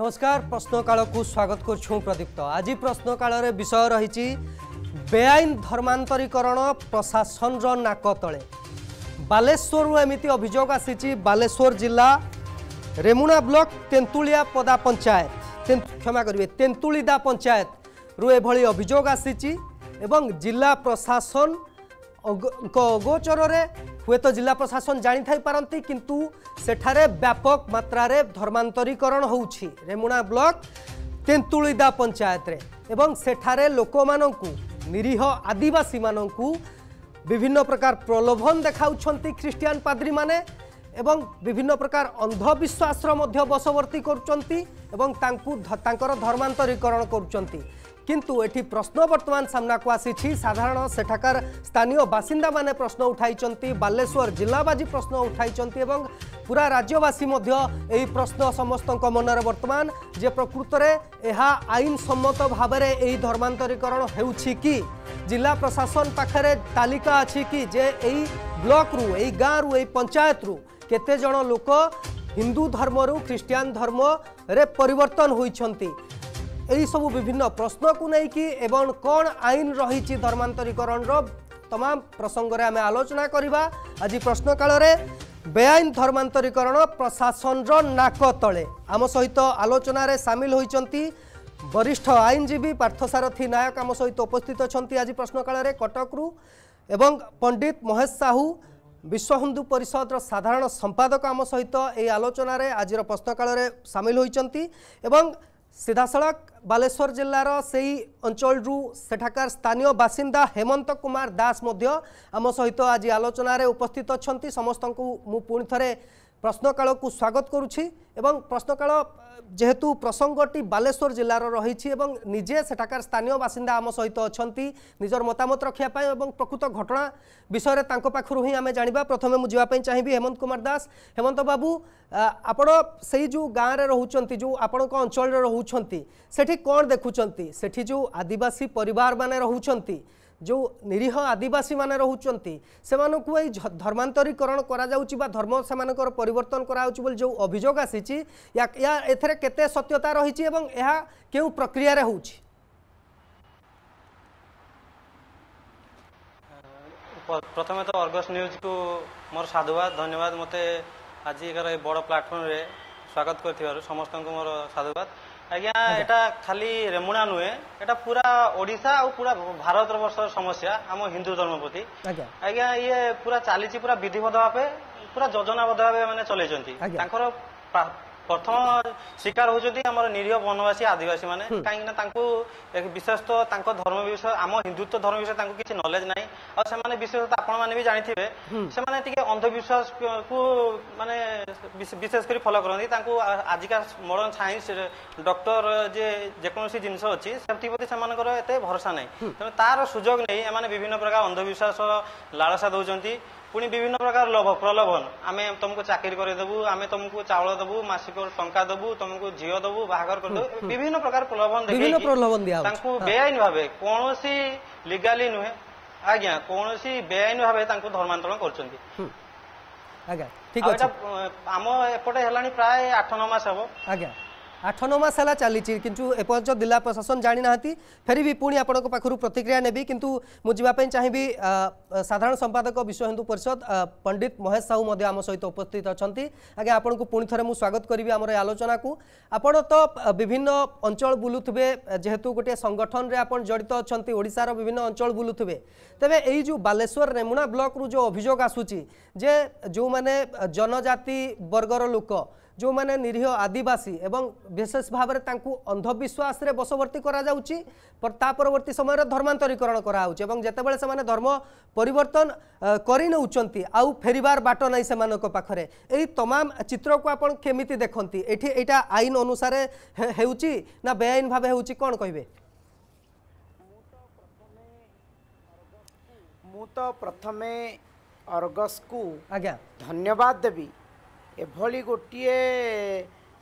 নমস্কার প্রশ্নকালকু স্বাগত করছু প্রদীপ্ত আজি প্রশ্নকালের বিষয় রয়েছে বেআইন ধর্মান্তরীকরণ প্রশাসনর নাক তলে বালেশ্বর এমিতি অভিযোগ আসিছি বালেশ্বর জেলা রেমুনা ব্লক তেন্তুলিয়া পদা পঞ্চায়েত ক্ষমা করবে তেন্তুলিদা পঞ্চায়েত রু এভাবে অভিযোগ আসিছি এবং জেলা প্রশাসন অগোচরের হুয়েত জেলা প্রশাসন জাঁথাইপারতি কিন্তু সেঠারে ব্যাপক মাত্রার ধর্মান্তরীকরণ হচ্ছে রেমুণা ব্লক তেন্তুলিদা পঞ্চায়েতরে এবং সেঠারে লোক নিরীহ আদিবাসী মানুষ বিভিন্ন প্রকার প্রলোভন দেখাউছেন খ্রিস্টিয়ান পাদ্রী মানে এবং বিভিন্ন প্রকার অন্ধবিশ্বাসর মধ্যে বশবর্তী করছেন এবং তাঁর ধর্মান্তরীকরণ করছেন কিন্তু এটি প্রশ্ন বর্তমান সামনাকু আসিছি সাধারণ সেঠাকার স্থানীয় বাসিন্দা মানে প্রশ্ন উঠাইছেন বালেশ্বর জেলাবাজি প্রশ্ন উঠাইছেন এবং পুরা রাজ্যবাসী মধ্য এই প্রশ্ন সমস্ত মনরে বর্তমান যে প্রকৃতরে এহা আইনসম্মত ভাবে এই ধর্মান্তরীকরণ হেউছি কি জেলা প্রশাসন পাখে তালিকা আছে কি যে এই ব্লকরু এই গাঁরু এই পঞ্চায়েতরু কেতে জন লোক হিন্দু ধর্মরু খ্রিস্টিয়ান ধর্মরে পরিবর্তন হয়েছেন এইসব বিভিন্ন প্রশ্নকু নেইকি এবং কোণ আইন রয়েছে ধর্মান্তরীকরণর তমাম প্রসঙ্গে আমি আলোচনা করা আজ প্রশ্নকালে বেআইন ধর্মান্তরীকরণ প্রশাসনর নাক তলে আম সহিত আলোচনার সামিল হয়েছেন বরিষ্ঠ আইনজীবী পার্থসারথী নায়ক আম সহিত উপস্থিত অনেক আজ প্রশ্নকালে কটকরু এবং পণ্ডিত মহেশ সাহু বিশ্ব হিন্দু পরিষদর সাধারণ সম্পাদক আম সহিত এই আলোচনার আজির প্রশ্নকালে সামিল হয়েছেন এবং ସିଧାସଳଖ ବାଲେଶ୍ୱର ଜିଲ୍ଲାର ସେହି ଅଞ୍ଚଳରୁ ସେଠାକାର ସ୍ଥାନୀୟ ବାସିନ୍ଦା ହେମନ୍ତ କୁମାର ଦାସ ମଧ୍ୟ ଆମ ସହିତ ଆଜି ଆଲୋଚନାରେ ଉପସ୍ଥିତ ଅଛନ୍ତି ସମସ୍ତଙ୍କୁ ମୁଁ ପୁଣି ଥରେ ପ୍ରଶ୍ନକାଳକୁ ସ୍ୱାଗତ କରୁଛି ଏବଂ ପ୍ରଶ୍ନକାଳ যেহেতু প্রসঙ্গটি বালেশ্বর জেলার রয়েছে এবং নিজে সেটাকার স্থানীয় বাসিন্দা আম সহ অনেক নিজের মতামত রক্ষা এবং প্রকৃত ঘটনা বিষয়ে তাঁর পাখু হি আমি জাঁয়া প্রথমে মু চাহিবি হেমন্ত কুমার দাস হেমন্ত বাবু আপন সেই যে গাঁরে রুচান যে আপনার অঞ্চলের রুচান সেটি কণ দেখুম সেটি যে আদিবাসী পরিবার মানে রুচান ଯେଉଁ ନିରୀହ ଆଦିବାସୀମାନେ ରହୁଛନ୍ତି ସେମାନଙ୍କୁ ଏଇ ଧର୍ମାନ୍ତରୀକରଣ କରାଯାଉଛି ବା ଧର୍ମ ସେମାନଙ୍କର ପରିବର୍ତ୍ତନ କରାଯାଉଛି ବୋଲି ଯେଉଁ ଅଭିଯୋଗ ଆସିଛି ଏହା ଏଥିରେ କେତେ ସତ୍ୟତା ରହିଛି ଏବଂ ଏହା କେଉଁ ପ୍ରକ୍ରିୟାରେ ହେଉଛି ପ୍ରଥମେ ତ ଅର୍ଗସ୍ ନ୍ୟୁଜ୍କୁ ମୋର ସାଧୁବାଦ ଧନ୍ୟବାଦ ମୋତେ ଆଜିକାର ଏ ବଡ଼ ପ୍ଲାଟଫର୍ମରେ ସ୍ୱାଗତ କରିଥିବାରୁ ସମସ୍ତଙ୍କୁ ମୋର ସାଧୁବାଦ ଆଜ୍ଞା ଏଇଟା ଖାଲି ରେମୁଣା ନୁହେଁ ଏଇଟା ପୁରା ଓଡ଼ିଶା ଆଉ ପୁରା ଭାରତ ବର୍ଷର ସମସ୍ୟା ଆମ ହିନ୍ଦୁ ଧର୍ମ ପ୍ରତି ଆଜ୍ଞା ଇଏ ପୁରା ଚାଲିଛି ପୁରା ବିଧିବଦ୍ଧ ଭାବେ ପୁରା ଯୋଜନାବଦ୍ଧ ଭାବେ ମାନେ ଚଲେଇଛନ୍ତି ତାଙ୍କର প্রথম শিকার হচ্ছেন আমার নিরীহ বনবাসী আদিবাসী মানে কিন্তু কিনা তাঁকু বিশেষত তাঁর ধর্ম বিষয়ে আমার হিন্দুত্ব ধর্ম বিষয়ে তাঁর কিছু নলেজ নাই আর সেমানে বিশেষত আপন মানে বি সে সেমানে অন্ধবিশ্বাস কু মানে বিশেষ করে ফলো করতে তাঁর আজিকা মডর্ন সাইন্স ডক্টর যে যেকোনসি জিনিস অছি সেপ্রতি সেমানকর এতে ভরসা নাই তার সুযোগ নেই এমানে বিভিন্ন প্রকার অন্ধবিশ্বাস লালসা দৌঁচ ପୁଣି ବିଭିନ୍ନ ପ୍ରକାର ଲୋଭ ପ୍ରଲୋଭନ ଆମେ ତମକୁ ଚାକିରି କରେଇଦେବୁ ଆମେ ତମକୁ ଚାଉଳ ଦେବୁ ମାସିକ ଟଙ୍କା ଦେବୁ ତମକୁ ଝିଅ ଦେବୁ ବାହାଘର କରିଦେବୁ ବିଭିନ୍ନ ପ୍ରକାର ପ୍ରଲୋଭନ ପ୍ରଲୋଭନ ତାଙ୍କୁ ବେଆଇନ ଭାବେ କୌଣସି ଲିଗାଲି ନୁହେଁ ଆଜ୍ଞା କୌଣସି ବେଆଇନ ଭାବେ ତାଙ୍କୁ ଧର୍ମାନ୍ତରଣ କରୁଛନ୍ତି ଆମ ଏପଟେ ହେଲାଣି ପ୍ରାୟ ଆଠ ନଅ ମାସ ହବ ଆଜ୍ଞା আঠ নমাস হল চালছি কিন্তু এপর্যন্ত জেলা প্রশাসন জাঁ না ফেরি পুঁ আপনার পাখু প্রতিক্রিয়া নেবি কিন্তু মু চাহিবি সাধারণ সম্পাদক বিশ্ব হিন্দু পরিষদ পণ্ডিত মহেশ সাহু আম সহ উপস্থিত অনেক আজ্ঞা আপনার পুঁ থে স্বাগত করবি আমার এই আলোচনা আপনার তো বিভিন্ন অঞ্চল বুলুবে যেহেতু গোটিয়ে সংগঠনরে আপনার জড়িত অনেক ওড়শার বিভিন্ন অঞ্চল বুলুবে তবে এই যে বালেশ্বর রেমুনা ব্লক্রু যে অভিযোগ আসুচি যে যে জনজাতি বর্গর লোক ଯେଉଁମାନେ ନିରୀହ ଆଦିବାସୀ ଏବଂ ବିଶେଷ ଭାବରେ ତାଙ୍କୁ ଅନ୍ଧବିଶ୍ୱାସରେ ବଶବର୍ତ୍ତୀ କରାଯାଉଛି ତା ପରବର୍ତ୍ତୀ ସମୟରେ ଧର୍ମାନ୍ତରୀକରଣ କରାହେଉଛି ଏବଂ ଯେତେବେଳେ ସେମାନେ ଧର୍ମ ପରିବର୍ତ୍ତନ କରିନେଉଛନ୍ତି ଆଉ ଫେରିବାର ବାଟ ନାହିଁ ସେମାନଙ୍କ ପାଖରେ ଏହି ତମାମ ଚିତ୍ରକୁ ଆପଣ କେମିତି ଦେଖନ୍ତି ଏଠି ଏଇଟା ଆଇନ ଅନୁସାରେ ହେଉଛି ନା ବେଆଇନ ଭାବେ ହେଉଛି କ'ଣ କହିବେ ମୁଁ ତ ପ୍ରଥମେ ଅର୍ଗସ୍କୁ ଆଜ୍ଞା ଧନ୍ୟବାଦ ଦେବି ଏଭଳି ଗୋଟିଏ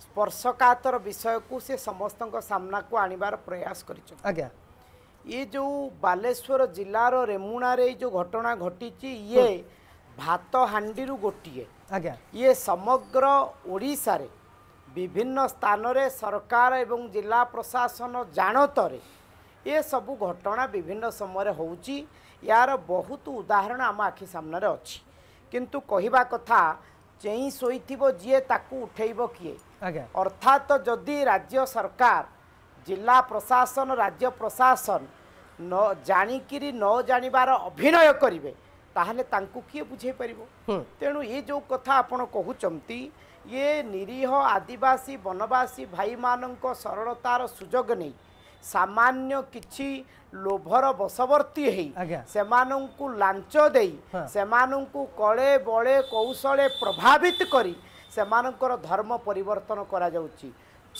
ସ୍ପର୍ଶକାତର ବିଷୟକୁ ସେ ସମସ୍ତଙ୍କ ସାମ୍ନାକୁ ଆଣିବାର ପ୍ରୟାସ କରିଛନ୍ତି ଆଜ୍ଞା ଇଏ ଯେଉଁ ବାଲେଶ୍ୱର ଜିଲ୍ଲାର ରେମୁଣାରେ ଏଇ ଯେଉଁ ଘଟଣା ଘଟିଛି ଇଏ ଭାତ ହାଣ୍ଡିରୁ ଗୋଟିଏ ଆଜ୍ଞା ଇଏ ସମଗ୍ର ଓଡ଼ିଶାରେ ବିଭିନ୍ନ ସ୍ଥାନରେ ସରକାର ଏବଂ ଜିଲ୍ଲା ପ୍ରଶାସନ ଜାଣତରେ ଏ ସବୁ ଘଟଣା ବିଭିନ୍ନ ସମୟରେ ହେଉଛି ଏହାର ବହୁତ ଉଦାହରଣ ଆମ ଆଖି ସାମ୍ନାରେ ଅଛି କିନ୍ତୁ କହିବା କଥା চেই শোইথিব যিয়ে তাকে উঠেইব কিয়ে অর্থাৎ যদি রাজ্য সরকার জেলা প্রশাসন রাজ্য প্রশাসন ন জাণিকি ন জাণিবার অভিনয় করবে তাহলে তাঁকু কিয়ে বুঝাই পারিব তেণু এ যে কথা আপনার কুচি ইয়ে নিরীহ আদিবাসী বনবাসী ভাইমানক সরলতার সুযোগ নেই সামান্য কিছু লোভর বশবর্তী হই সেমানকু লাঞ্চ দেই সেমানকু কলে বলে কৌশলে প্রভাবিত করি সেমানকর ধর্ম পরিবর্তন করা যাচ্ছে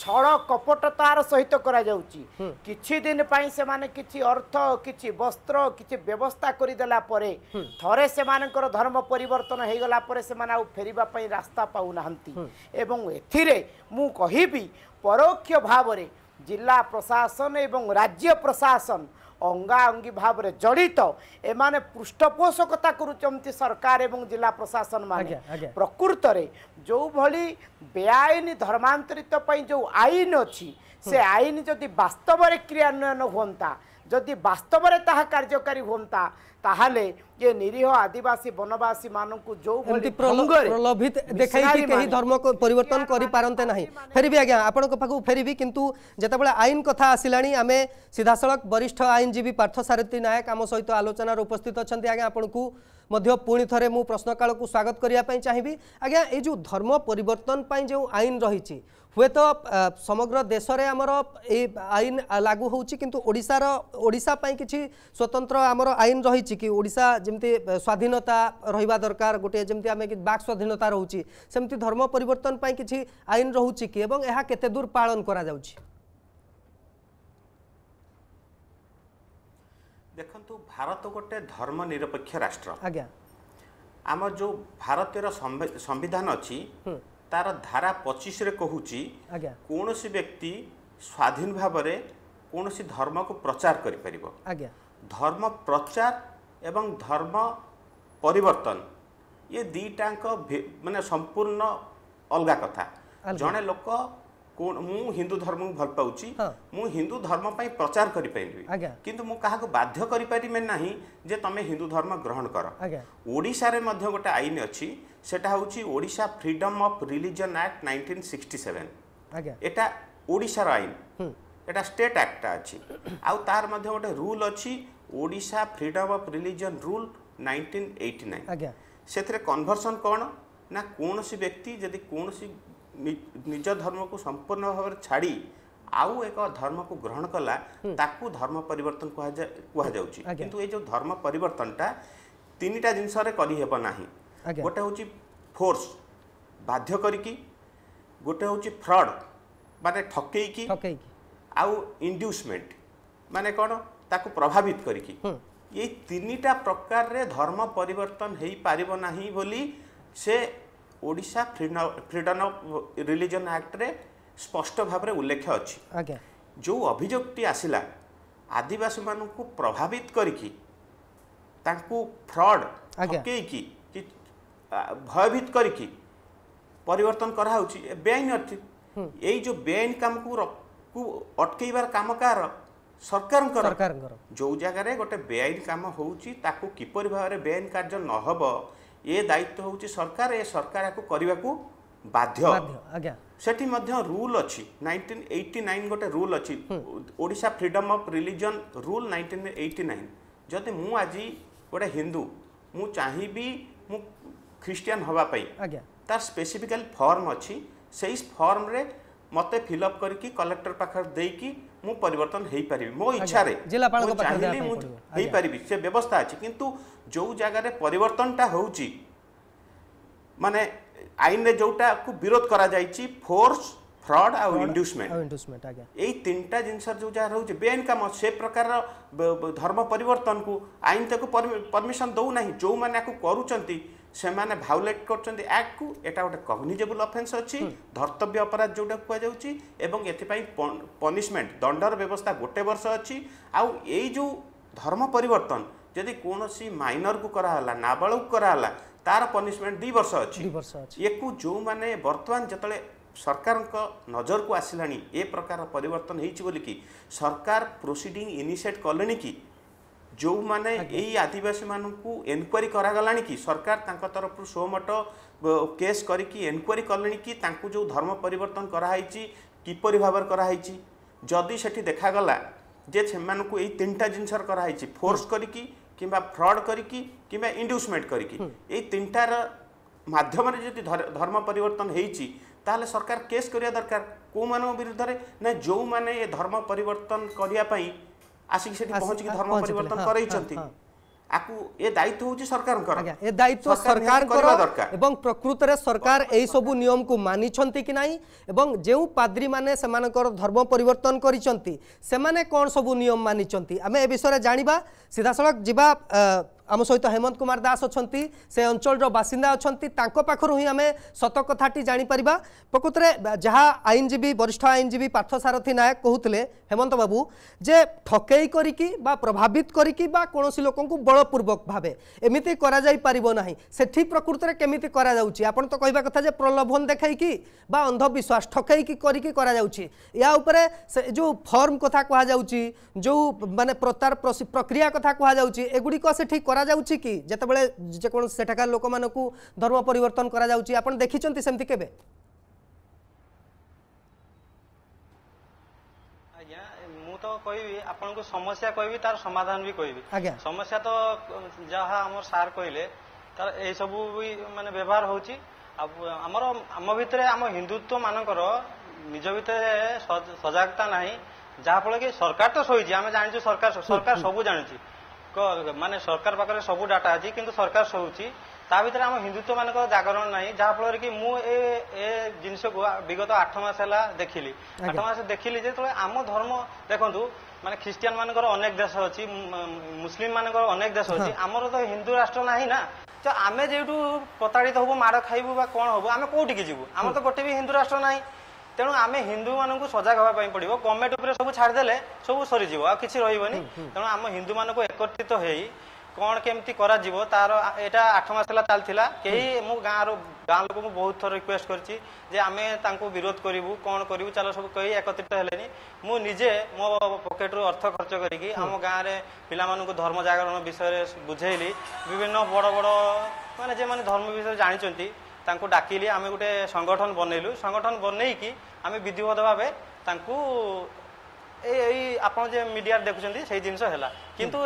ছল কপটতার সহিত করা যাচ্ছে কিছু দিন পাই সেমানে কিছু অর্থ কিছু বস্ত্র কিছু ব্যবস্থা করে দেলা পরে থরে সেমানকর ধর্ম পরিবর্তন হয়ে গলা পরে সেমানে আউ ফেরিবা পাই রাস্তা পাউ নাহান্তি এবং এথিরে মু কহিবি পরোক্ষ ভাবরে ଜିଲ୍ଲା ପ୍ରଶାସନ ଏବଂ ରାଜ୍ୟ ପ୍ରଶାସନ ଅଙ୍ଗାଅଙ୍ଗୀ ଭାବରେ ଜଡ଼ିତ ଏମାନେ ପୃଷ୍ଠପୋଷକତା କରୁଛନ୍ତି ସରକାର ଏବଂ ଜିଲ୍ଲା ପ୍ରଶାସନ ମାନେ ପ୍ରକୃତରେ ଯେଉଁଭଳି ବେଆଇନ ଧର୍ମାନ୍ତରିତ ପାଇଁ ଯେଉଁ ଆଇନ ଅଛି ସେ ଆଇନ ଯଦି ବାସ୍ତବରେ କ୍ରିୟାନ୍ୱୟନ ହୁଅନ୍ତା ଯଦି ବାସ୍ତବରେ ତାହା କାର୍ଯ୍ୟକାରୀ ହୁଅନ୍ତା ତାହେଲେ ଏ ନିରୀହ ଆଦିବାସୀ ବନବାସୀ ମାନଙ୍କୁ ଯୋଉ ପ୍ରଲୋଭିତ ଦେଖାଇକି କେହି ଧର୍ମ ପରିବର୍ତ୍ତନ କରିପାରନ୍ତେ ନାହିଁ ଫେରିବି ଆଜ୍ଞା ଆପଣଙ୍କ ପାଖକୁ ଫେରିବି କିନ୍ତୁ ଯେତେବେଳେ ଆଇନ କଥା ଆସିଲାଣି ଆମେ ସିଧାସଳଖ ବରିଷ୍ଠ ଆଇନଜୀବୀ ପାର୍ଥସାରଥୀ ନାୟକ ଆମ ସହିତ ଆଲୋଚନାରେ ଉପସ୍ଥିତ ଅଛନ୍ତି ଆଜ୍ଞା ଆପଣଙ୍କୁ ମଧ୍ୟ ପୁଣି ଥରେ ମୁଁ ପ୍ରଶ୍ନକାଳକୁ ସ୍ୱାଗତ କରିବା ପାଇଁ ଚାହିଁବି ଆଜ୍ଞା ଏଇ ଯେଉଁ ଧର୍ମ ପରିବର୍ତ୍ତନ ପାଇଁ ଯେଉଁ ଆଇନ ରହିଛି ହୁଏତ ସମଗ୍ର ଦେଶରେ ଆମର ଏଇ ଆଇନ ଲାଗୁ ହେଉଛି କିନ୍ତୁ ଓଡ଼ିଶାର ଓଡ଼ିଶା ପାଇଁ କିଛି ସ୍ୱତନ୍ତ୍ର ଆମର ଆଇନ ରହିଛି କି ଓଡ଼ିଶା ଯେମିତି ସ୍ୱାଧୀନତା ରହିବା ଦରକାର ଗୋଟିଏ ଯେମିତି ଆମେ ବାକ୍ ସ୍ୱାଧୀନତା ରହୁଛି ସେମିତି ଧର୍ମ ପରିବର୍ତ୍ତନ ପାଇଁ କିଛି ଆଇନ ରହୁଛି କି ଏବଂ ଏହା କେତେ ଦୂର ପାଳନ କରାଯାଉଛି ଦେଖନ୍ତୁ ଭାରତ ଗୋଟେ ଧର୍ମ ନିରପେକ୍ଷ ରାଷ୍ଟ୍ର ଆଜ୍ଞା ଆମର ଯେଉଁ ଭାରତୀୟ ସମ୍ବିଧାନ ଅଛି ତାର ଧାରା ପଚିଶରେ କହୁଛି କୌଣସି ବ୍ୟକ୍ତି ସ୍ୱାଧୀନ ଭାବରେ କୌଣସି ଧର୍ମକୁ ପ୍ରଚାର କରିପାରିବ ଧର୍ମ ପ୍ରଚାର ଏବଂ ଧର୍ମ ପରିବର୍ତ୍ତନ ଇଏ ଦୁଇଟାଙ୍କ ମାନେ ସମ୍ପୂର୍ଣ୍ଣ ଅଲଗା କଥା ଜଣେ ଲୋକ ମୁଁ ହିନ୍ଦୁ ଧର୍ମକୁ ଭଲ ପାଉଛି ମୁଁ ହିନ୍ଦୁ ଧର୍ମ ପାଇଁ ପ୍ରଚାର କରିପାରିବି କିନ୍ତୁ ମୁଁ କାହାକୁ ବାଧ୍ୟ କରିପାରିବି ନାହିଁ ଯେ ତମେ ହିନ୍ଦୁ ଧର୍ମ ଗ୍ରହଣ କର ଓଡ଼ିଶାରେ ମଧ୍ୟ ଗୋଟେ ଆଇନ ଅଛି সেটা হচ্ছে Odisha freedom of religion act nineteen sixty seven এটা ওড়িশার আইন এটা স্টেট আক্টটা আছে আউ তার মধ্যে গোটে রুল অছি Odisha freedom of religion rule nineteen eighty nine ସେଥିରେ କନଭର୍ସନ୍ କ'ଣ ନା କୌଣସି ବ୍ୟକ୍ତି ଯଦି କୌଣସି ନିଜ ଧର୍ମକୁ ସମ୍ପୂର୍ଣ୍ଣ ଭାବରେ ଛାଡ଼ି ଆଉ ଏକ ଧର୍ମକୁ ଗ୍ରହଣ କଲା ତାକୁ ଧର୍ମ ପରିବର୍ତ୍ତନ କୁହାଯାଉଛି କିନ୍ତୁ ଏ ଯେଉଁ ଧର୍ମ ପରିବର୍ତ୍ତନଟା ତିନିଟା ଜିନିଷରେ କରିହେବ ନାହିଁ ଗୋଟେ ହେଉଛି ଫୋର୍ସ ବାଧ୍ୟ କରିକି ଗୋଟେ ହେଉଛି ଫ୍ରଡ୍ ମାନେ ଠକେଇକି ଆଉ ଇଣ୍ଡ୍ୟୁସମେଣ୍ଟ ମାନେ କ'ଣ ତାକୁ ପ୍ରଭାବିତ କରିକି ଏଇ ତିନିଟା ପ୍ରକାରରେ ଧର୍ମ ପରିବର୍ତ୍ତନ ହେଇପାରିବ ନାହିଁ ବୋଲି ସେ ଓଡ଼ିଶା ଫ୍ରିଡମ୍ ଅଫ୍ ରିଲିଜନ୍ ଆକ୍ଟରେ ସ୍ପଷ୍ଟ ଭାବରେ ଉଲ୍ଲେଖ ଅଛି ଯେଉଁ ଅଭିଯୋଗଟି ଆସିଲା ଆଦିବାସୀମାନଙ୍କୁ ପ୍ରଭାବିତ କରିକି ତାଙ୍କୁ ଫ୍ରଡ଼ ଠକେଇକି ভয়ভীত করিকি পরিবর্তন করা হচ্ছে বেআইন অর্থে এই যে বেআইন কামকু অটকাইবার কাম কার ସରକାରଙ୍କର ଯେଉଁ ଜାଗାରେ ଗୋଟେ ବେଆଇନ କାମ ହେଉଛି ତାକୁ କିପରି ଭାବରେ ବେଆଇନ କାର୍ଯ୍ୟ ନ ହେବ ଏ ଦାୟିତ୍ୱ ହେଉଛି ସରକାର ଏ ସରକାର ଏହାକୁ କରିବାକୁ ବାଧ୍ୟ ସେଠି ମଧ୍ୟ ରୁଲ୍ ଅଛି ନାଇନଟିନ୍ ଏଇଟି ନାଇନ୍ ଗୋଟେ ରୁଲ୍ ଅଛି Odisha freedom of religion rule nineteen eighty nine ଯଦି ମୁଁ ଆଜି ଗୋଟେ ହିନ୍ଦୁ ମୁଁ ଚାହିଁବି ମୁଁ ଖ୍ରୀଷ୍ଟିଆନ ହେବା ପାଇଁ ତାର ସ୍ପେସିଫିକାଲି ଫର୍ମ ଅଛି ସେଇ ଫର୍ମରେ ମୋତେ ଫିଲଅପ୍ କରିକି କଲେକ୍ଟର ପାଖରେ ଦେଇକି ମୁଁ ପରିବର୍ତ୍ତନ ହେଇପାରିବି ମୋ ଇଚ୍ଛାରେ ମୁଁ ଚାହିଁଲେ ମୁଁ ହେଇପାରିବି ସେ ବ୍ୟବସ୍ଥା ଅଛି କିନ୍ତୁ ଯେଉଁ ଜାଗାରେ ପରିବର୍ତ୍ତନଟା ହେଉଛି ମାନେ ଆଇନରେ ଯେଉଁଟାକୁ ବିରୋଧ କରାଯାଇଛି ଫୋର୍ସ ଫ୍ରଡ୍ ଆଉ ଇଣ୍ଡ୍ୟୁସମେଣ୍ଟ ଏଇ ତିନିଟା ଜିନିଷ ଯେଉଁ ଯାହା ରହୁଛି ବେଆଇନ କାମ ସେ ପ୍ରକାର ଧର୍ମ ପରିବର୍ତ୍ତନକୁ ଆଇନ ତାକୁ ପରମିସନ୍ ଦେଉନାହିଁ ଯେଉଁମାନେ ଆକୁ କରୁଛନ୍ତି ସେମାନେ ଭାଉଲେଟ୍ କରୁଛନ୍ତି ଆକ୍ଟକୁ ଏଇଟା ଗୋଟେ କଗ୍ନିଜେବୁଲ୍ ଅଫେନ୍ସ ଅଛି ଧର୍ତ୍ତବ୍ୟ ଅପରାଧ ଯେଉଁଟା କୁହାଯାଉଛି ଏବଂ ଏଥିପାଇଁ ପନିଶମେଣ୍ଟ ଦଣ୍ଡର ବ୍ୟବସ୍ଥା ଗୋଟେ ବର୍ଷ ଅଛି ଆଉ ଏଇ ଯେଉଁ ଧର୍ମ ପରିବର୍ତ୍ତନ ଯଦି କୌଣସି ମାଇନରକୁ କରାହେଲା ନାବାଳକୁ କରାହେଲା ତାର ପନିଶମେଣ୍ଟ ଦୁଇ ବର୍ଷ ଅଛି ୟାକୁ ଯେଉଁମାନେ ବର୍ତ୍ତମାନ ଯେତେବେଳେ ସରକାରଙ୍କ ନଜରକୁ ଆସିଲାଣି ଏ ପ୍ରକାର ପରିବର୍ତ୍ତନ ହେଇଛି ବୋଲିକି ସରକାର ପ୍ରୋସିଡ଼ିଂ ଇନିସିଏଟ୍ କଲେଣି କି जो मैंने यही आदिवासी मानू एनक्वारी करा कि सरकार तरफ सोमट केस करके कले कि जो धर्म परिवर्तन कराई किपर भाव कराई जदि से देखागला जे से यही तीन टा जिन कराई फोर्स करवा फ्रड करके इंड्यूसमेंट करके मध्यम जो धर्म परिवर्तन होती ତାହେଲେ ସରକାର କେସ୍ କରିବା ଦରକାର କେଉଁମାନଙ୍କ ବିରୁଦ୍ଧରେ ना जो मैंने ଧର୍ମ ପରିବର୍ତ୍ତନ କରିବା ପାଇଁ ଆସିକି ସେଠି ପହଞ୍ଚିକି ଧର୍ମ ପରିବର୍ତ୍ତନ କରେଇଛନ୍ତି আকু এ দায়িত্ব হচ্ছে সরকারঙ্কর এ দায়িত্ব সরকারঙ্কর এবং প্রকৃতরে সরকার এই সব নিয়মকু মানিছন্তি কি নাই এবং যেউ পাদ্রী মানে সেমানকর ধর্ম পরিবর্তন করিছন্তি সেমানে কোন সব নিয়ম মানিছন্তি আমি এ বিষয়ে জানিবা সিধাসলখ যিবা आम सहित हेमंत कुमार दास अच्छा से अंचल बासीदा अच्छा पाखु ही आम सत जापर प्रकृत जहाँ आईनजीवी वरिष्ठ आईनजीवी पार्थ सारथी नायक कहते हेमंत बाबू जे ठकई करी प्रभावित करोसी लोक बलपूर्वक भावे एमती करना से प्रकृत में कमी कर तो कहवा कथा प्रलोभन देखी अंधविश्वास ठकई करी या जो फर्म कथा कहु जो मान प्रतार प्रक्रिया कथा कहु एगुड़िक से କରାଯାଉଛି କି ଯେତେବେଳେ ଯେକୌଣସି ସେଠାକାର ଲୋକମାନଙ୍କୁ ଧର୍ମ ପରିବର୍ତ୍ତନ କରାଯାଉଛି ଆପଣ ଦେଖିଛନ୍ତି ସେମିତି କେବେ ତ କହିବି ଆପଣଙ୍କୁ ସମସ୍ୟା କହିବି ତାର ସମାଧାନ ବି କହିବି ସମସ୍ୟା ତ ଯାହା ଆମର ସାର୍ କହିଲେ ତାର ଏଇସବୁ ବି ମାନେ ବ୍ୟବହାର ହେଉଛି ଆମର ଆମ ଭିତରେ ଆମ ହିନ୍ଦୁତ୍ୱ ମାନଙ୍କର ନିଜ ଭିତରେ ସଜାଗତା ନାହିଁ ଯାହାଫଳରେ କି ସରକାର ତ ଶୋଇଛି ଆମେ ଜାଣିଛୁ ସରକାର ସରକାର ସବୁ ଜାଣୁଛି ମାନେ ସରକାର ପାଖରେ ସବୁ ଡାଟା ଅଛି କିନ୍ତୁ ସରକାର ଶୋଉଛି ତା ଭିତରେ ଆମ ହିନ୍ଦୁତ୍ୱମାନଙ୍କ ଜାଗରଣ ନାହିଁ ଯାହାଫଳରେ କି ମୁଁ ଏ ଏ ଜିନିଷକୁ ବିଗତ ଆଠ ମାସ ହେଲା ଦେଖିଲି ଆଠ ମାସ ଦେଖିଲି ଯେତେବେଳେ ଆମ ଧର୍ମ ଦେଖନ୍ତୁ ମାନେ ଖ୍ରୀଷ୍ଟିଆନ ମାନଙ୍କର ଅନେକ ଦେଶ ଅଛି ମୁସଲିମ ମାନଙ୍କର ଅନେକ ଦେଶ ଅଛି ଆମର ତ ହିନ୍ଦୁ ରାଷ୍ଟ୍ର ନାହିଁ ନା ତ ଆମେ ଯେହେତୁ ପ୍ରତାଡ଼ିତ ହବୁ ମାଡ଼ ଖାଇବୁ ବା କଣ ହବୁ ଆମେ କୋଉଠିକି ଯିବୁ ଆମର ତ ଗୋଟେ ବି ହିନ୍ଦୁ ରାଷ୍ଟ୍ର ନାହିଁ ତେଣୁ ଆମେ ହିନ୍ଦୁମାନଙ୍କୁ ସଜାଗ ହେବା ପାଇଁ ପଡ଼ିବ ଗଭର୍ଣ୍ଣମେଣ୍ଟ ଉପରେ ସବୁ ଛାଡ଼ିଦେଲେ ସବୁ ସରିଯିବ ଆଉ କିଛି ରହିବନି ତେଣୁ ଆମ ହିନ୍ଦୁମାନଙ୍କୁ ଏକତ୍ରିତ ହେଇ କ'ଣ କେମିତି କରାଯିବ ତାର ଏଇଟା ଆଠ ମାସ ହେଲା ଚାଲିଥିଲା କେହି ମୁଁ ଗାଁର ଗାଁ ଲୋକଙ୍କୁ ବହୁତ ଥର ରିକ୍ୱେଷ୍ଟ କରିଛି ଯେ ଆମେ ତାଙ୍କୁ ବିରୋଧ କରିବୁ କ'ଣ କରିବୁ ଚାଲ ସବୁ କେହି ଏକତ୍ରିତ ହେଲେନି ମୁଁ ନିଜେ ମୋ ପକେଟରୁ ଅର୍ଥ ଖର୍ଚ୍ଚ କରିକି ଆମ ଗାଁରେ ପିଲାମାନଙ୍କୁ ଧର୍ମ ଜାଗରଣ ବିଷୟରେ ବୁଝେଇଲି ବିଭିନ୍ନ ବଡ଼ ବଡ଼ ମାନେ ଯେମାନେ ଧର୍ମ ବିଷୟରେ ଜାଣିଛନ୍ତି ତାଙ୍କୁ ଡାକିଲି ଆମେ ଗୋଟେ ସଂଗଠନ ବନେଇଲୁ ସଂଗଠନ ବନେଇକି ଆମେ ବିଧିବଦ୍ଧ ଭାବେ ତାଙ୍କୁ ଏଇ ଏଇ ଆପଣ ଯେ ମିଡ଼ିଆରେ ଦେଖୁଛନ୍ତି ସେଇ ଜିନିଷ ହେଲା କିନ୍ତୁ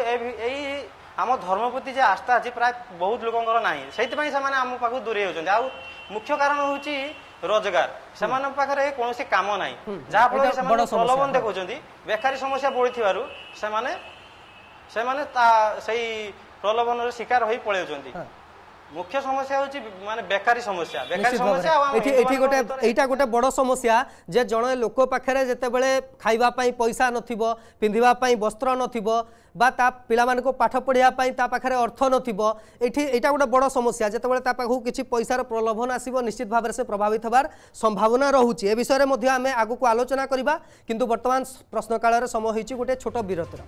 ଏଇ ଆମ ଧର୍ମ ପ୍ରତି ଯେ ଆସ୍ଥା ଅଛି ପ୍ରାୟ ବହୁତ ଲୋକଙ୍କର ନାହିଁ ସେଇଥିପାଇଁ ସେମାନେ ଆମ ପାଖକୁ ଦୂରେଇ ହେଉଛନ୍ତି ଆଉ ମୁଖ୍ୟ କାରଣ ହେଉଛି ରୋଜଗାର ସେମାନଙ୍କ ପାଖରେ କୌଣସି କାମ ନାହିଁ ଯାହାଫଳରେ ସେମାନେ ପ୍ରଲୋଭନ ଦେଖାଉଛନ୍ତି ବେକାରୀ ସମସ୍ୟା ବଢ଼ିଥିବାରୁ ସେମାନେ ସେମାନେ ତା ସେଇ ପ୍ରଲୋଭନର ଶିକାର ହୋଇ ପଳାଉଛନ୍ତି মুখ্য সমস্যা হচ্ছে মানে বেকারি সমস্যা বেকারি সমস্যা এটি এটি গোটে এইটা গোটে বড় সমস্যা যে জনে লোক পাখে যেতবে খাইবা পাই পয়সা নথিব পিঁধিবা পাই বস্ত্র নথিব বা তা পিলামানকু পাঠ পড়িবা পাই তা পাখে অর্থ নথিব এটি এইটা গোটে বড় সমস্যা যেতবে তা পাখু কিছু পয়সার প্রলোভন আসিব নিশ্চিত ভাবে সে প্রভাবিত হবার সম্ভাবনা রহুচি এ বিষয়ে মধ্যে আমি আগুক আলোচনা করিবা কিন্তু বর্তমান প্রশ্নকালের সময় হয়েছি গোটে ছোট বিরতির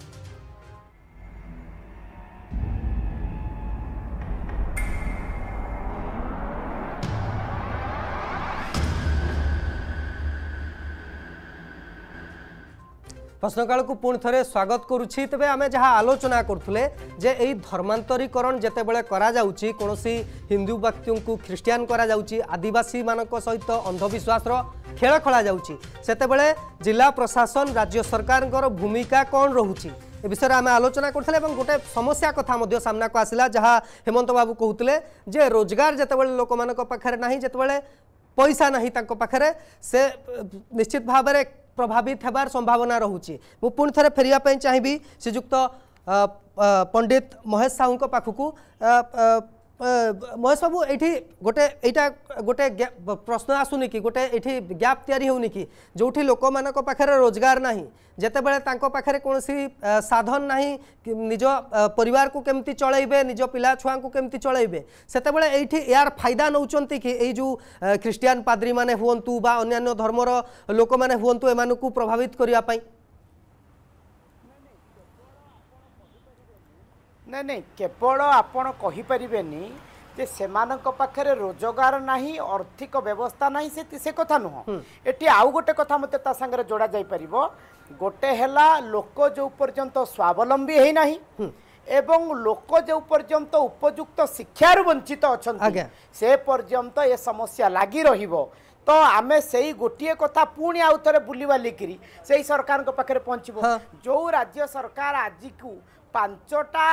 প্রশ্নকালকু পুঁ থরে স্বাগত করুছি তবে আমি যা আলোচনা করুলে যে এই ধর্মান্তরীকরণ যেতবে করা যাচ্ছি কোণী হিন্দু ব্যক্তিকে খ্রিষ্টিয়ান করা যাচ্ছি আদিবাসী মানক সহিত অন্ধবিশ্বাসর খেল খেলা যাচ্ছি সেতবে জেলা প্রশাসন রাজ্য সরকারঙ্কর ভূমিকা কণ রহুছি ଏ ବିଷୟରେ ଆମେ ଆଲୋଚନା କରୁଥିଲେ ଏବଂ ଗୋଟେ ସମସ୍ୟା କଥା ମଧ୍ୟ ସାମ୍ନାକୁ ଆସିଲା ଯାହା ହେମନ୍ତ ବାବୁ କହୁଥିଲେ ଯେ ରୋଜଗାର ଯେତେବେଳେ ଲୋକମାନଙ୍କ ପାଖରେ ନାହିଁ ଯେତେବେଳେ ପଇସା ନାହିଁ ତାଙ୍କ ପାଖରେ ସେ ନିଶ୍ଚିତ ଭାବରେ प्रभावित होवार संभावना रोचे मुझे थे फेरिया चाहिए श्रीजुक्त पंडित महेश साहू पाखक মহেশ বাবু এইটি গোটে এইটা গোটে প্রশ্ন আসুনি কি গোটে এইটি গ্যাপ তৈরি হেউনি কি যেটি লোক পাখে রোজগার না যেতবে তাখে কোণী সাধন না নিজ পরিবার কু কমিটি চলাইবে নিজ পিলা ছুঁ কমিটি চলাইবে সেতবে এইটি এর ফাইদা নৌকর কি এই যে খ্রিস্টিয়ান পাদ্রী মানে হুম বা অন্যান্য ধর্মর লোক মানে হুম এমানু প্রভাবিত করা ନାଇଁ ନାଇଁ କେବଳ ଆପଣ କହିପାରିବେନି ଯେ ସେମାନଙ୍କ ପାଖରେ ରୋଜଗାର ନାହିଁ ଆର୍ଥିକ ବ୍ୟବସ୍ଥା ନାହିଁ ସେ ସେ କଥା ନୁହଁ ଏଠି ଆଉ ଗୋଟେ କଥା ମୋତେ ତା ସାଙ୍ଗରେ ଯୋଡ଼ା ଯାଇପାରିବ ଗୋଟେ ହେଲା ଲୋକ ଯେଉଁ ପର୍ଯ୍ୟନ୍ତ ସ୍ୱାବଲମ୍ବୀ ହେଇନାହିଁ ଏବଂ ଲୋକ ଯେଉଁ ପର୍ଯ୍ୟନ୍ତ ଉପଯୁକ୍ତ ଶିକ୍ଷାରୁ ବଞ୍ଚିତ ଅଛନ୍ତି ସେ ପର୍ଯ୍ୟନ୍ତ ଏ ସମସ୍ୟା ଲାଗି ରହିବ ତ ଆମେ ସେଇ ଗୋଟିଏ କଥା ପୁଣି ଆଉ ଥରେ ବୁଲିବାଲିକିରି ସେଇ ସରକାରଙ୍କ ପାଖରେ ପହଞ୍ଚିବ ଯେଉଁ ରାଜ୍ୟ ସରକାର ଆଜିକୁ ପାଞ୍ଚଟା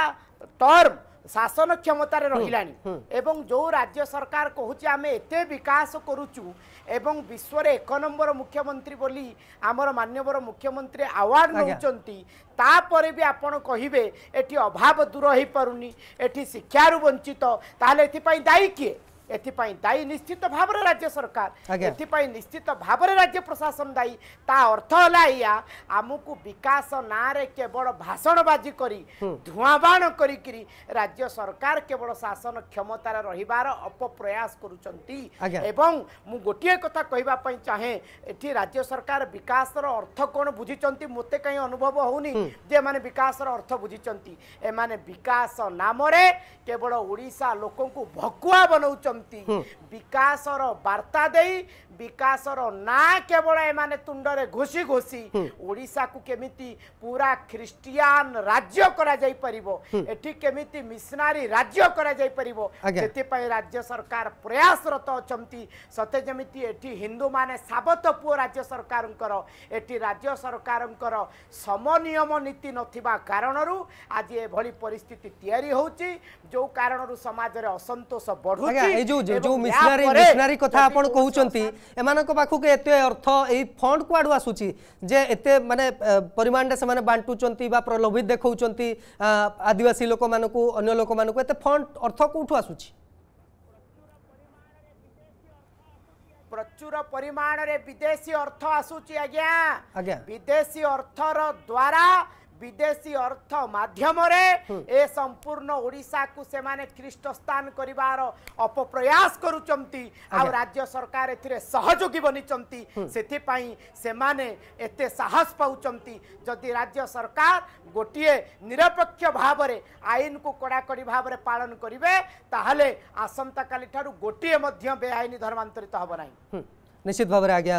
ଟର୍ମ ଶାସନ କ୍ଷମତାରେ ରହିଲାଣି ଏବଂ ଯେଉଁ ରାଜ୍ୟ ସରକାର କହୁଛି ଆମେ ଏତେ ବିକାଶ କରୁଛୁ ଏବଂ ବିଶ୍ୱରେ ଏକ ନମ୍ବର ମୁଖ୍ୟମନ୍ତ୍ରୀ ବୋଲି ଆମର ମାନ୍ୟବର ମୁଖ୍ୟମନ୍ତ୍ରୀ ଆୱାର୍ଡ଼ ନେଉଛନ୍ତି ତାପରେ ବି ଆପଣ କହିବେ ଏଠି ଅଭାବ ଦୂର ହୋଇପାରୁନି ଏଠି ଶିକ୍ଷାରୁ ବଞ୍ଚିତ ତାହେଲେ ଏଥିପାଇଁ ଦାୟୀ କିଏ ଏଥିପାଇଁ ଦାୟୀ ନିଶ୍ଚିତ ଭାବରେ ରାଜ୍ୟ ସରକାର ଏଥିପାଇଁ ନିଶ୍ଚିତ ଭାବରେ ରାଜ୍ୟ ପ୍ରଶାସନ ଦାୟୀ ତା ଅର୍ଥ ହେଲା ଏଇଆ ଆମକୁ ବିକାଶ ନାଁରେ କେବଳ ଭାଷଣବାଜି କରି ଧୂଆଁବାଣ କରିକିରି ରାଜ୍ୟ ସରକାର କେବଳ ଶାସନ କ୍ଷମତାରେ ରହିବାର ଅପପ୍ରୟାସ କରୁଛନ୍ତି ଏବଂ ମୁଁ ଗୋଟିଏ କଥା କହିବା ପାଇଁ ଚାହେଁ ଏଠି ରାଜ୍ୟ ସରକାର ବିକାଶର ଅର୍ଥ କ'ଣ ବୁଝିଛନ୍ତି ମୋତେ କାହିଁ ଅନୁଭବ ହେଉନି ଯେ ଏମାନେ ବିକାଶର ଅର୍ଥ ବୁଝିଛନ୍ତି ଏମାନେ ବିକାଶ ନାମରେ କେବଳ ଓଡ଼ିଶା ଲୋକଙ୍କୁ ଭକୁଆ ବନଉଛନ୍ତି କରନ୍ତି ବିକାଶର ବାର୍ତ୍ତା ଦେଇ ବିକାଶର ନାଁ କେବଳ ଏମାନେ ତୁଣ୍ଡରେ ଘୋଷି ଘୋଷି ଓଡ଼ିଶାକୁ କେମିତି ପୁରା ଖ୍ରୀଷ୍ଟିଆନ ରାଜ୍ୟ କରାଯାଇପାରିବ ଏଠି କେମିତି ମିଶନାରୀ ରାଜ୍ୟ କରାଯାଇପାରିବ ସେଥିପାଇଁ ରାଜ୍ୟ ସରକାର ପ୍ରୟାସରତ ଅଛନ୍ତି ସତେ ଯେମିତି ଏଠି ହିନ୍ଦୁମାନେ ସାବତ ପୁଅ ରାଜ୍ୟ ସରକାରଙ୍କର ଏଠି ରାଜ୍ୟ ସରକାରଙ୍କର ସମନିୟମ ନୀତି ନଥିବା କାରଣରୁ ଆଜି ଏଭଳି ପରିସ୍ଥିତି ତିଆରି ହେଉଛି ଯେଉଁ କାରଣରୁ ସମାଜରେ ଅସନ୍ତୋଷ ବଢ଼ୁଛି जो जो मिशनारी मिशनारी कथा आपण कहउचंती एमानक पाखु के एते अर्थ एई फंड कुआडू आसुची जे एते माने परिमाण रे माने बांटुचंती बा प्रलोभित देखउचंती आदिवासी लोक मानकू अन्य लोक मानकू एते फंड अर्थ कोठु आसुची প্রচুর পরিমাণরে বিদেশী অর্থ আসুচি আজ্ঞা বিদেশী অর্থর দ্বারা বিদেশী অর্থ মাধ্যমরে এ সম্পূর্ণ ওড়িশাକୁ সেমানে খ্রিস্টস্থান করিবার অপপ্রয়াস করুচନ୍ତି আৰু ৰাজ্য সরকার এতিৰে সহযোগী বনিচନ୍ତି সেতে পাই সেমানে এতে সাহস পাউচନ୍ତି যদি ৰাজ্য সরকার গটিয়ে নিরপেক্ষ ভাবৰে আইনক কড়াকড়ি ভাবৰে পালন কৰিবে তাহলে অসন্তকালি ঠাৰু গটিয়ে মধ্যবে আইনি ধৰ্মান্তৰিত হব নাই ନିଶ୍ଚିତ ଭାବରେ ଆଜ୍ଞା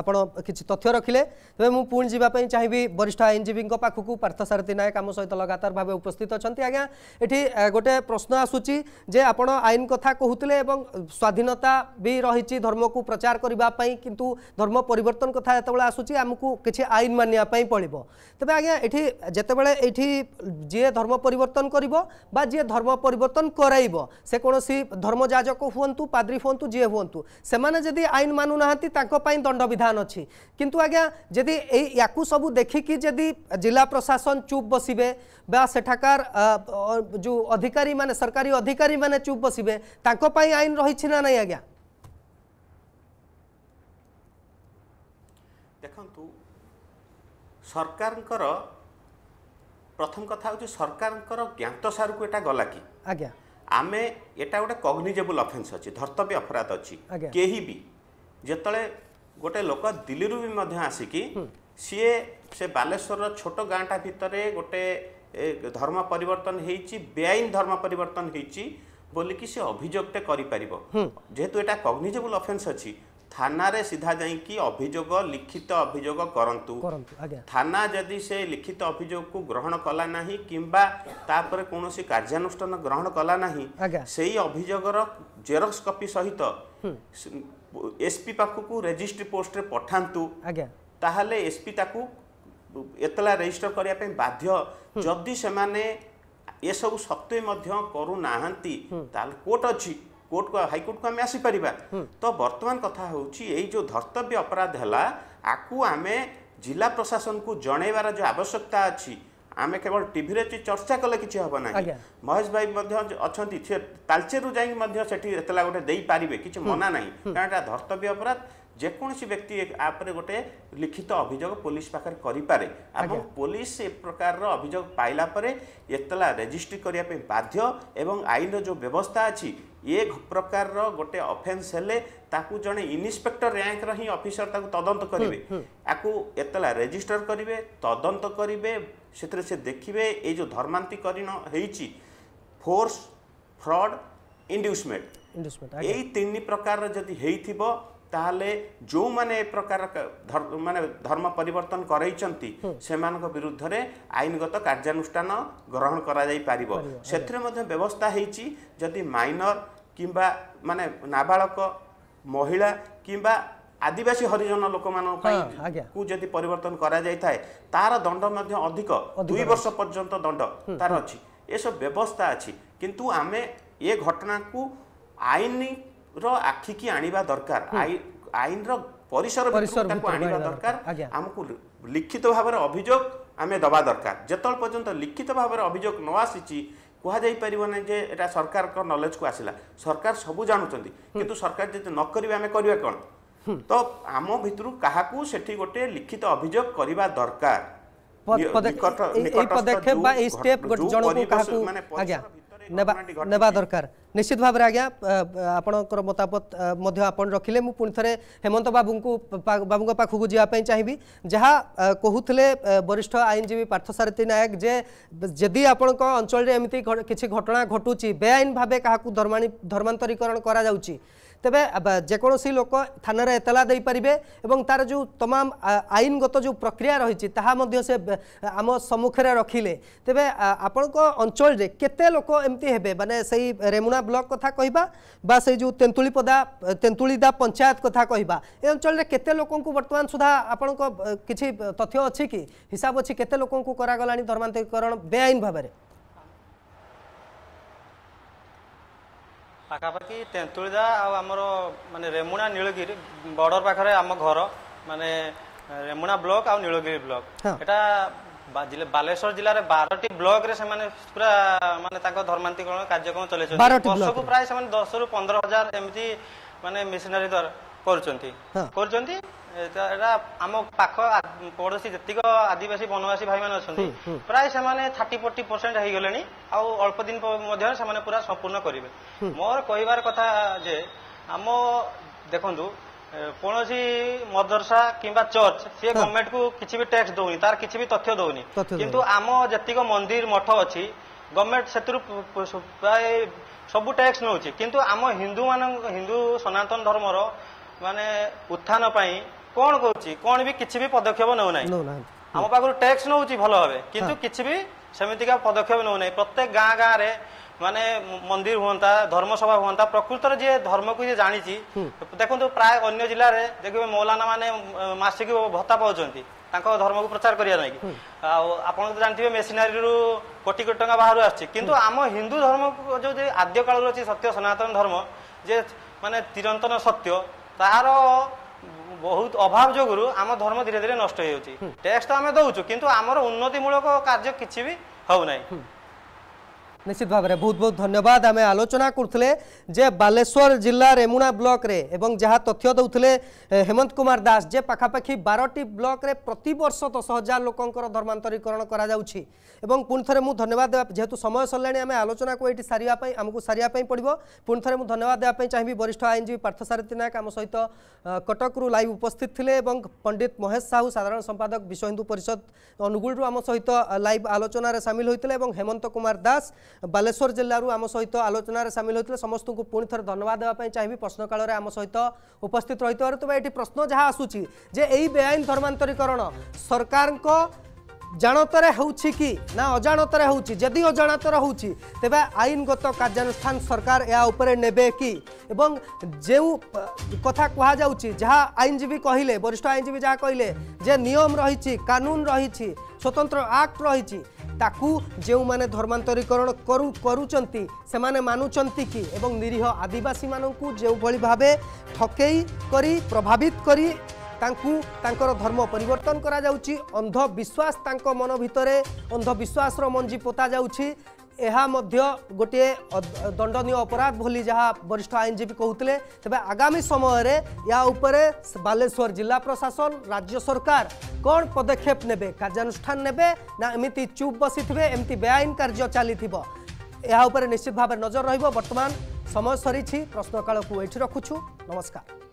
ଆପଣ କିଛି ତଥ୍ୟ ରଖିଲେ ତେବେ ମୁଁ ପୁଣି ଯିବା ପାଇଁ ଚାହିଁବି ବରିଷ୍ଠ ଆଇନଜୀବୀଙ୍କ ପାଖକୁ ପାର୍ଥସାରଥୀ ନାୟକ ଆମ ସହିତ ଲଗାତାର ଭାବେ ଉପସ୍ଥିତ ଅଛନ୍ତି ଆଜ୍ଞା ଏଠି ଗୋଟେ ପ୍ରଶ୍ନ ଆସୁଛି ଯେ ଆପଣ ଆଇନ କଥା କହୁଥିଲେ ଏବଂ ସ୍ୱାଧୀନତା ବି ରହିଛି ଧର୍ମକୁ ପ୍ରଚାର କରିବା ପାଇଁ କିନ୍ତୁ ଧର୍ମ ପରିବର୍ତ୍ତନ କଥା ଯେତେବେଳେ ଆସୁଛି ଆମକୁ କିଛି ଆଇନ ମାନିବା ପାଇଁ ପଡ଼ିବ ତେବେ ଆଜ୍ଞା ଏଠି ଯେତେବେଳେ ଏଠି ଯିଏ ଧର୍ମ ପରିବର୍ତ୍ତନ କରିବ ବା ଯିଏ ଧର୍ମ ପରିବର୍ତ୍ତନ କରାଇବ ସେ କୌଣସି ଧର୍ମଯାଜକ ହୁଅନ୍ତୁ ପାଦ୍ରୀ ହୁଅନ୍ତୁ ଯିଏ ହୁଅନ୍ତୁ ସେମାନେ ଯଦି ଆଇନ ମାନୁନାହାନ୍ତି ନାହାନ୍ତି ତାଙ୍କ ପାଇଁ ଦଣ୍ଡବିଧାନ ଅଛି କିନ୍ତୁ ଆଜ୍ଞା ଯଦି ଏଇ ୟାକୁ ସବୁ ଦେଖିକି ଯଦି ଜିଲ୍ଲା ପ୍ରଶାସନ ଚୁପ୍ ବସିବେ ବା ସେଠାକାର ଯେଉଁ ଅଧିକାରୀମାନେ ସରକାରୀ ଅଧିକାରୀମାନେ ଚୁପ୍ ବସିବେ ତାଙ୍କ ପାଇଁ ଆଇନ ରହିଛି ନା ନାହିଁ ଆଜ୍ଞା ଦେଖନ୍ତୁ ସରକାରଙ୍କର ପ୍ରଥମ କଥା ହେଉଛି ସରକାରଙ୍କର ଜ୍ଞାତସାରକୁ ଏଇଟା ଗଲା କି ଆଜ୍ଞା ଆମେ ଏଇଟା ଗୋଟେ କଗ୍ନିଜେବୁଲ୍ ଅଫେନ୍ସ ଅଛି ଧର୍ତ୍ତବ୍ୟ ଅପରାଧ ଅଛି କେହି ବି ଯେତେବେଳେ ଗୋଟେ ଲୋକ ଦିଲ୍ଲୀରୁ ବି ମଧ୍ୟ ଆସିକି ସିଏ ସେ ବାଲେଶ୍ୱରର ଛୋଟ ଗାଁଟା ଭିତରେ ଗୋଟେ ଧର୍ମ ପରିବର୍ତ୍ତନ ହେଇଛି ବେଆଇନ ଧର୍ମ ପରିବର୍ତ୍ତନ ହେଇଛି ବୋଲିକି ସେ ଅଭିଯୋଗଟେ କରିପାରିବ ଯେହେତୁ ଏଇଟା କଗ୍ନିଜେବୁଲ ଅଫେନ୍ସ ଅଛି থানারে সিধা যাইকি অভিযোগ লিখিত অভিযোগ করন্তু থানা যদি সে লিখিত অভিযোগকু গ্রহণ কলা নাহি কিংবা তাপরে কোনসি কার্যানুষ্ঠান গ্রহণ কলা নাহি সেই অভিযোগর জেরক্স কপি সহিত ଏସ୍ପି ପାଖକୁ ରେଜିଷ୍ଟ୍ରି ପୋଷ୍ଟରେ ପଠାନ୍ତୁ ଆଜ୍ଞା ତାହେଲେ ଏସ୍ପି ତାକୁ ଏତଲା ରେଜିଷ୍ଟର କରିବା ପାଇଁ ବାଧ୍ୟ ଯଦି ସେମାନେ ଏସବୁ ସତ୍ତ୍ୱେ ମଧ୍ୟ କରୁନାହାନ୍ତି ତାହେଲେ କୋର୍ଟ ଅଛି କୋର୍ଟକୁ ହାଇକୋର୍ଟକୁ ଆମେ ଆସିପାରିବା ତ ବର୍ତ୍ତମାନ କଥା ହେଉଛି ଏଇ ଯେଉଁ ଧର୍ତ୍ତବ୍ୟ ଅପରାଧ ହେଲା ଆକୁ ଆମେ ଜିଲ୍ଲା ପ୍ରଶାସନକୁ ଜଣାଇବାର ଯେଉଁ ଆବଶ୍ୟକତା ଅଛି ଆମେ କେବଳ ଟିଭିରେ ଚର୍ଚ୍ଚା କଲେ କିଛି ହେବ ନାହିଁ ମହେଶ ଭାଇ ମଧ୍ୟ ଅଛନ୍ତି ସେ ତାଲଚେରରୁ ଯାଇକି ମଧ୍ୟ ସେଠି ଏତେଲା ଗୋଟେ ଦେଇପାରିବେ କିଛି ମନା ନାହିଁ କାରଣ ଏଇଟା ଧର୍ତ୍ତବ୍ୟ ଅପରାଧ ଯେକୌଣସି ବ୍ୟକ୍ତି ଆ ଉପରେ ଗୋଟେ ଲିଖିତ ଅଭିଯୋଗ ପୋଲିସ ପାଖରେ କରିପାରେ ଏବଂ ପୋଲିସ ଏ ପ୍ରକାରର ଅଭିଯୋଗ ପାଇଲା ପରେ ଏତଲା ରେଜିଷ୍ଟ୍ରି କରିବା ପାଇଁ ବାଧ୍ୟ ଏବଂ ଆଇନର ଯେଉଁ ବ୍ୟବସ୍ଥା ଅଛି ଏ ପ୍ରକାରର ଗୋଟେ ଅଫେନ୍ସ ହେଲେ ତାକୁ ଜଣେ ଇନ୍ସପେକ୍ଟର ର୍ୟାଙ୍କର ହିଁ ଅଫିସର ତାକୁ ତଦନ୍ତ କରିବେ ଆକୁ ଏତଲା ରେଜିଷ୍ଟର କରିବେ ତଦନ୍ତ କରିବେ ସେଥିରେ ସେ ଦେଖିବେ ଏଇ ଯେଉଁ ଧର୍ମାନ୍ତିକରଣ ହେଇଛି ଫୋର୍ସ ଫ୍ରଡ୍ ଇଣ୍ଡ୍ୟୁସମେଣ୍ଟ ଏଇ ତିନି ପ୍ରକାରର ଯଦି ହେଇଥିବ ତାହେଲେ ଯେଉଁମାନେ ଏ ପ୍ରକାର ମାନେ ଧର୍ମ ପରିବର୍ତ୍ତନ କରାଇଛନ୍ତି ସେମାନଙ୍କ ବିରୁଦ୍ଧରେ ଆଇନଗତ କାର୍ଯ୍ୟାନୁଷ୍ଠାନ ଗ୍ରହଣ କରାଯାଇପାରିବ ସେଥିରେ ମଧ୍ୟ ବ୍ୟବସ୍ଥା ହେଇଛି ଯଦି ମାଇନର କିମ୍ବା ମାନେ ନାବାଳକ ମହିଳା କିମ୍ବା আদিবাসী হরিজন কু যদি পরিবর্তন করা যাই থাকে তার দণ্ড মধ্যে অধিক দুই বর্ষ পর্যন্ত দণ্ড তার অছি এসব ব্যবস্থা আছে কিন্তু আমি এ ঘটনা ঘটনাকু আইনর আখিকি আনিবা দরকার আইন র পরিসর তাকে আনিবা দরকার আমাকে লিখিত ভাবে অভিযোগ আমি দেওয়া দরকার যেতল পর্যন্ত লিখিত ভাবে অভিযোগ ন আসিছি କୁହାଯାଇପାରିବ ନାହିଁ ଯେ ଏଇଟା নলেজ কু আসিলা সরকার সবু ଜାଣୁଛନ୍ତି কিন্তু সরকার যদি ନ କରିବେ ଆମେ କରିବା କ'ଣ ତ ଆମ ଭିତରୁ କାହାକୁ ସେଠି ଗୋଟେ ଲିଖିତ ଅଭିଯୋଗ କରିବା ଦରକାର ନେବା ଦରକାର ନିଶ୍ଚିତ ଭାବରେ ଆଜ୍ଞା ଆପଣଙ୍କର ମତାମତ ମଧ୍ୟ ଆପଣ ରଖିଲେ ମୁଁ ପୁଣି ଥରେ ହେମନ୍ତ ବାବୁଙ୍କୁ ବାବୁଙ୍କ ପାଖକୁ ଯିବା ପାଇଁ ଚାହିଁବି ଯାହା କହୁଥିଲେ ବରିଷ୍ଠ ଆଇନଜୀବୀ ପାର୍ଥସାରଥୀ ନାୟକ ଯେ ଯଦି ଆପଣଙ୍କ ଅଞ୍ଚଳରେ ଏମିତି କିଛି ଘଟଣା ଘଟୁଛି ବେଆଇନ ଭାବେ କାହାକୁ ଧର୍ମାଣୀ ଧର୍ମାନ୍ତରୀକରଣ କରାଯାଉଛି ତେବେ ଯେକୌଣସି ଲୋକ ଥାନାରେ ଏତଲା ଦେଇପାରିବେ ଏବଂ ତାର ଯେଉଁ ତମାମ ଆଇନଗତ ଯେଉଁ ପ୍ରକ୍ରିୟା ରହିଛି ତାହା ମଧ୍ୟ ସେ ଆମ ସମ୍ମୁଖରେ ରଖିଲେ ତେବେ ଆପଣଙ୍କ ଅଞ୍ଚଳରେ କେତେ ଲୋକ ଏମିତି ହେବେ ମାନେ ସେଇ ରେମୁଣା ବ୍ଲକ କଥା କହିବା ବା ସେଇ ଯେଉଁ ତେନ୍ତୁଳିପଦା ତେନ୍ତୁଳିଦା ପଞ୍ଚାୟତ କଥା କହିବା ଏ ଅଞ୍ଚଳରେ କେତେ ଲୋକଙ୍କୁ ବର୍ତ୍ତମାନ ସୁଦ୍ଧା ଆପଣଙ୍କ କିଛି ତଥ୍ୟ ଅଛି କି ହିସାବ ଅଛି କେତେ ଲୋକଙ୍କୁ କରାଗଲାଣି ଧର୍ମାନ୍ତରୀକରଣ ବେଆଇନ ଭାବରେ ପାଖାପାଖି ତେନ୍ତୁଳିଦା ଆଉ ଆମର ମାନେ ରେମୁଣା ନୀଳଗିରି ବର୍ଡର ପାଖରେ ଆମ ଘର ମାନେ ରେମୁଣା ବ୍ଲକ ଆଉ ନୀଳଗିରି ବ୍ଲକ ଏଟା ବାଲେଶ୍ୱର ଜିଲ୍ଲାରେ ବାରଟି ବ୍ଲକରେ ସେମାନେ ପୁରା ମାନେ ତାଙ୍କ ଧର୍ମାନ୍ତିକରଣ କାର୍ଯ୍ୟକ୍ରମ ଚଲେଇଛନ୍ତି ବର୍ଷକୁ ପ୍ରାୟ ସେମାନେ ଦଶରୁ ପନ୍ଦର ହଜାର ଏମିତି ମାନେ ମିଶନାରୀ କରୁଛନ୍ତି କରୁଛନ୍ତି ଏଇଟା ଆମ ପାଖ ପଡ଼ୋଶୀ ଯେତିକ ଆଦିବାସୀ ବନବାସୀ ଭାଇମାନେ ଅଛନ୍ତି ପ୍ରାୟ ସେମାନେ ଥାର୍ଟି ଫୋର୍ଟି ପରସେଣ୍ଟ ହେଇଗଲେଣି ଆଉ ଅଳ୍ପ ଦିନ ମଧ୍ୟରେ ସେମାନେ ପୁରା ସମ୍ପୂର୍ଣ୍ଣ କରିବେ ମୋର କହିବାର କଥା ଯେ ଆମ ଦେଖନ୍ତୁ କୌଣସି ମଦରସା କିମ୍ବା ଚର୍ଚ୍ଚ ସିଏ ଗଭର୍ଣ୍ଣମେଣ୍ଟକୁ କିଛି ବି ଟ୍ୟାକ୍ସ ଦଉନି ତାର କିଛି ବି ତଥ୍ୟ ଦଉନି କିନ୍ତୁ ଆମ ଯେତିକ ମନ୍ଦିର ମଠ ଅଛି ଗଭର୍ଣ୍ଣମେଣ୍ଟ ସେଥିରୁ ପ୍ରାୟ ସବୁ ଟ୍ୟାକ୍ସ ନେଉଛି କିନ୍ତୁ ଆମ ହିନ୍ଦୁମାନଙ୍କ ହିନ୍ଦୁ ସନାତନ ଧର୍ମର ମାନେ ଉତ୍ଥାନ ପାଇଁ কোণ করছি কোণ বি কিছু বি পদক্ষেপ নেউ নাই আম পাখু ট্যাক্স নেউছি ভালো ভাবে কিন্তু কিছু বি সেমিতিকা পদক্ষেপ নেউ নাই প্রত্যেক গাঁ গাঁরে মানে মন্দির হুঁতা ধর্মসভা হুঁতা প্রকৃতর যে ধর্মকে যে জাঁচি দেখুন প্রায় অন্য জেলার দেখবে মৌলানা মানে মাসিক ভত্তা পাচ্ছেন ତାଙ୍କ ଧର୍ମକୁ ପ୍ରଚାର କରିବା ନାଇଁ ଆଉ ଆପଣ ତ ଜାଣିଥିବେ ମେସିନାରୀରୁ କୋଟି କୋଟି ଟଙ୍କା ବାହାରୁ ଆସୁଛି କିନ୍ତୁ ଆମ ହିନ୍ଦୁ ଧର୍ମ ଯୋଉ ଆଦ୍ୟ କାଳରୁ ଅଛି ସତ୍ୟ ସନାତନ ଧର୍ମ ଯେ ମାନେ ଚିରନ୍ତନ ସତ୍ୟ ତାହାର ବହୁତ ଅଭାବ ଯୋଗୁରୁ ଆମ ଧର୍ମ ଧୀରେ ଧୀରେ ନଷ୍ଟ ହେଇଯାଉଛି ଟେକ୍ସ ତ ଆମେ ଦଉଛୁ କିନ୍ତୁ ଆମର ଉନ୍ନତିମୂଳକ କାର୍ଯ୍ୟ କିଛି ବି ହଉନାହିଁ নিশ্চিত ভাবে বহুত বহুত ধন্যবাদ আমি আলোচনা করুলে যে বালেশ্বর জেলা রেমুনা ব্লকরে এবং যা তথ্য দেলে হেমন্ত কুমার দাস যে পাখাপাখি বারটি ব্লকরে প্রতবর্ষ দশ হাজার লোকর ধর্মান্তরীকরণ করা যাচ্ছে এবং পুঁথরে মু ধন্যবাদ দেওয়া যেহেতু সময় সরলে আমি আলোচনা এটি সারা আমি সারা পড়ব পুঁথরে মু ধন্যবাদ দেওয়া চাহিবি বরিষ্ঠ আইনজীবী পার্থসারথী নায়ক আম সহ কটকর লাইভ উপস্থিত লে এবং পণ্ডিত মহেশ সাহু সাধারণ সম্পাদক বিশ্ব হিন্দু পরিষদ অনুগুল আম সহ লাইভ আলোচনার সামিল হয়েছে এবং হেমন্ত কুমার দাস ବାଲେଶ୍ୱର ଜିଲ୍ଲାରୁ ଆମ ସହିତ ଆଲୋଚନାରେ ସାମିଲ ହୋଇଥିଲେ ସମସ୍ତଙ୍କୁ ପୁଣି ଥରେ ଧନ୍ୟବାଦ ଦେବା ପାଇଁ ଚାହିଁବି ପ୍ରଶ୍ନକାଳରେ ଆମ ସହିତ ଉପସ୍ଥିତ ରହିଥିବାରୁ ତେବେ ଏଠି ପ୍ରଶ୍ନ ଯାହା ଆସୁଛି ଯେ ଏହି ବେଆଇନ ଧର୍ମାନ୍ତରୀକରଣ ସରକାରଙ୍କ ଜାଣତରେ ହେଉଛି କି ନା ଅଜାଣତରେ ହେଉଛି ଯଦି ଅଜାଣତରେ ହେଉଛି ତେବେ ଆଇନଗତ କାର୍ଯ୍ୟାନୁଷ୍ଠାନ ସରକାର ଏହା ଉପରେ ନେବେ କି ଏବଂ ଯେଉଁ କଥା କୁହାଯାଉଛି ଯାହା ଆଇନଜୀବୀ କହିଲେ ବରିଷ୍ଠ ଆଇନଜୀବୀ ଯାହା କହିଲେ ଯେ ନିୟମ ରହିଛି କାନୁନ ରହିଛି ସ୍ୱତନ୍ତ୍ର ଆକ୍ଟ ରହିଛି ତାକୁ ଯେଉଁମାନେ ଧର୍ମାନ୍ତରୀକରଣ କରୁ କରୁଛନ୍ତି ସେମାନେ ମାନୁଛନ୍ତି କି ଏବଂ ନିରୀହ ଆଦିବାସୀମାନଙ୍କୁ ଯେଉଁଭଳି ଭାବେ ଠକେଇ କରି ପ୍ରଭାବିତ କରି ତାଙ୍କୁ ତାଙ୍କର ଧର୍ମ ପରିବର୍ତ୍ତନ କରାଯାଉଛି ଅନ୍ଧବିଶ୍ୱାସ ତାଙ୍କ ମନ ଭିତରେ ଅନ୍ଧବିଶ୍ୱାସର ମଞ୍ଜି ପୋତାଯାଉଛି ଏହା ମଧ୍ୟ ଗୋଟିଏ ଦଣ୍ଡନୀୟ ଅପରାଧ ବୋଲି ଯାହା ବରିଷ୍ଠ ଆଇନଜୀବୀ କହୁଥିଲେ ତେବେ ଆଗାମୀ ସମୟରେ ଏହା ଉପରେ ବାଲେଶ୍ୱର ଜିଲ୍ଲା ପ୍ରଶାସନ ରାଜ୍ୟ ସରକାର କ'ଣ ପଦକ୍ଷେପ ନେବେ କାର୍ଯ୍ୟାନୁଷ୍ଠାନ ନେବେ ନା ଏମିତି ଚୁପ୍ ବସିଥିବେ ଏମିତି ବେଆଇନ କାର୍ଯ୍ୟ ଚାଲିଥିବ ଏହା ଉପରେ ନିଶ୍ଚିତ ଭାବେ ନଜର ରହିବ ବର୍ତ୍ତମାନ ସମୟ ସରିଛି ପ୍ରଶ୍ନକାଳକୁ ଏଇଠି ରଖୁଛୁ ନମସ୍କାର